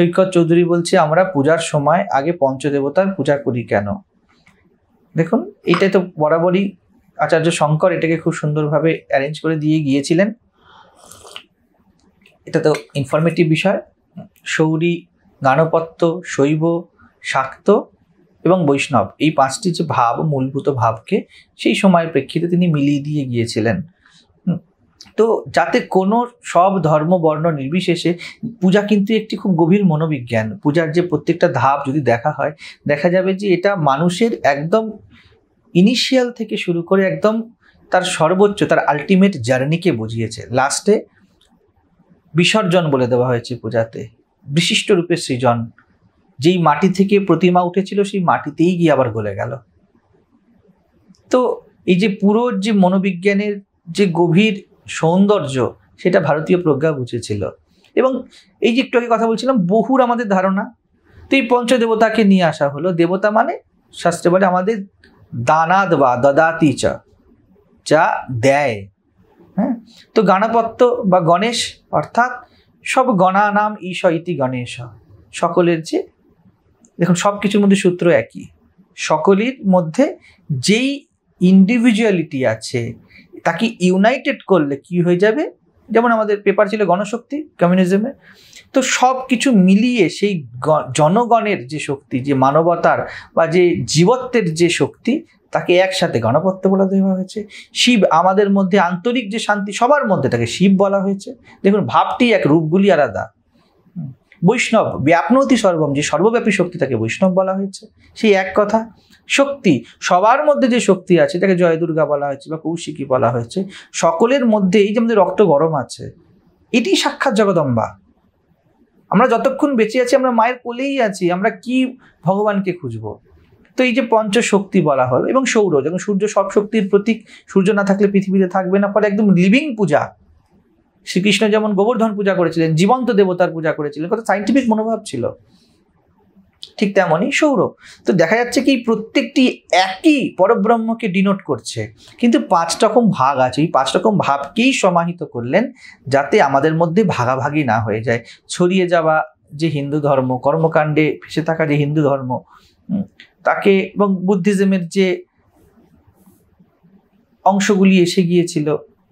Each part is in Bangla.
সৈকত চৌধুরী বলছে আমরা পূজার সময় আগে পঞ্চদেবতার পূজা করি কেন দেখুন এটাই তো বরাবরই আচার্য শঙ্কর এটাকে খুব সুন্দরভাবে অ্যারেঞ্জ করে দিয়ে গিয়েছিলেন এটা তো ইনফরমেটিভ বিষয় সৌরী গানপত্য শৈব শাক্ত এবং বৈষ্ণব এই পাঁচটি যে ভাব মূলভূত ভাবকে সেই সময়ের প্রেক্ষিতে তিনি মিলিয়ে দিয়ে গিয়েছিলেন তো যাতে কোনো সব ধর্ম বর্ণ নির্বিশেষে পূজা কিন্তু একটি খুব গভীর মনোবিজ্ঞান পূজার যে প্রত্যেকটা ধাপ যদি দেখা হয় দেখা যাবে যে এটা মানুষের একদম ইনিশিয়াল থেকে শুরু করে একদম তার সর্বোচ্চ তার আলটিমেট জার্নিকে বুঝিয়েছে লাস্টে বিসর্জন বলে দেওয়া হয়েছে পূজাতে বিশিষ্ট রূপে সৃজন যেই মাটি থেকে প্রতিমা উঠেছিল সেই মাটিতেই গিয়ে আবার গলে গেল তো এই যে পুরো যে মনোবিজ্ঞানের যে গভীর সৌন্দর্য সেটা ভারতীয় প্রজ্ঞা বুঝেছিল এবং এই যে একটু আগে কথা বলছিলাম বহুর আমাদের ধারণা তো এই পঞ্চদেবতাকে নিয়ে আসা হলো দেবতা মানে শাস্ত্রে বলে আমাদের দানাদ বা দদাতি চা যা দেয় হ্যাঁ তো গাণাপত্য বা গণেশ অর্থাৎ সব গণা নাম ঈশ ইতি গণেশ সকলের যে দেখুন সব কিছুর মধ্যে সূত্র একই সকলের মধ্যে যেই ইন্ডিভিজুয়ালিটি আছে তাকে ইউনাইটেড করলে কি হয়ে যাবে যেমন আমাদের পেপার ছিল গণশক্তি কমিউনিজমে তো সব কিছু মিলিয়ে সেই জনগণের যে শক্তি যে মানবতার বা যে জীবত্বের যে শক্তি তাকে একসাথে গণপত্য বলা দেওয়া হয়েছে শিব আমাদের মধ্যে আন্তরিক যে শান্তি সবার মধ্যে তাকে শিব বলা হয়েছে দেখুন ভাবটি এক রূপগুলি আলাদা বৈষ্ণব ব্যাপনতি সর্বম যে সর্বব্যাপী শক্তি তাকে বৈষ্ণব বলা হয়েছে সেই এক কথা শক্তি সবার মধ্যে যে শক্তি আছে তাকে জয় দুর্গা বলা হয়েছে বা কৌশিকী বলা হয়েছে সকলের মধ্যে এই যে আমাদের রক্ত গরম আছে এটি সাক্ষাৎ জগদম্বা আমরা যতক্ষণ বেঁচে আছি আমরা মায়ের কোলেই আছি আমরা কি ভগবানকে খুঁজবো তো এই যে পঞ্চশক্তি বলা হলো এবং সৌর যখন সূর্য সব শক্তির প্রতীক সূর্য না থাকলে পৃথিবীতে থাকবে না ফলে একদম লিভিং পূজা শ্রীকৃষ্ণ যেমন গোবর্ধন পূজা করেছিলেন জীবন্ত দেবতার পূজা করেছিলেন কত সাইন্টিফিক মনোভাব ছিল ঠিক তেমনই সৌর তো দেখা যাচ্ছে কি প্রত্যেকটি একই পরব্রহ্মকে ডিনোট করছে কিন্তু পাঁচ রকম ভাগ আছে এই পাঁচ রকম ভাবকেই সমাহিত করলেন যাতে আমাদের মধ্যে ভাগাভাগি না হয়ে যায় ছড়িয়ে যাওয়া যে হিন্দু ধর্ম কর্মকাণ্ডে ফেসে থাকা যে হিন্দু ধর্ম তাকে এবং বুদ্ধিজমের যে অংশগুলি এসে গিয়েছিল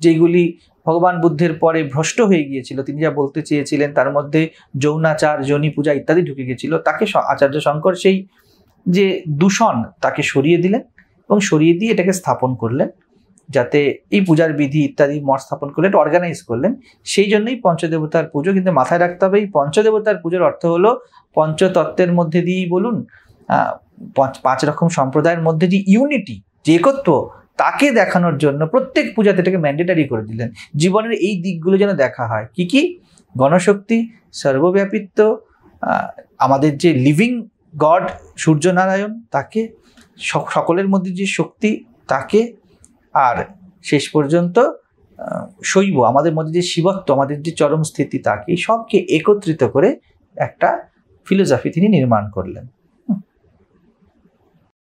যেগুলি ভগবান বুদ্ধের পরে ভ্রষ্ট হয়ে গিয়েছিল তিনি যা বলতে চেয়েছিলেন তার মধ্যে যৌনাচার যোনি পূজা ইত্যাদি ঢুকে গিয়েছিল তাকে আচার্য শঙ্কর সেই যে দূষণ তাকে সরিয়ে দিলেন এবং সরিয়ে দিয়ে এটাকে স্থাপন করলেন যাতে এই পূজার বিধি ইত্যাদি মঠ স্থাপন করলে এটা অর্গানাইজ করলেন সেই জন্যই পঞ্চদেবতার পুজো কিন্তু মাথায় রাখতে হবে এই পঞ্চদেবতার পুজোর অর্থ হলো পঞ্চতত্ত্বের মধ্যে দিয়েই বলুন পাঁচ রকম সম্প্রদায়ের মধ্যে যে ইউনিটি যে একত্ব তাকে দেখানোর জন্য প্রত্যেক পূজাতে এটাকে ম্যান্ডেটারি করে দিলেন জীবনের এই দিকগুলো যেন দেখা হয় কি কি গণশক্তি সর্বব্যাপিত্ব আমাদের যে লিভিং গড সূর্যনারায়ণ তাকে সকলের মধ্যে যে শক্তি তাকে আর শেষ পর্যন্ত শৈব আমাদের মধ্যে যে শিবত্ব আমাদের যে চরম স্থিতি তাকে সবকে একত্রিত করে একটা ফিলোসফি তিনি নির্মাণ করলেন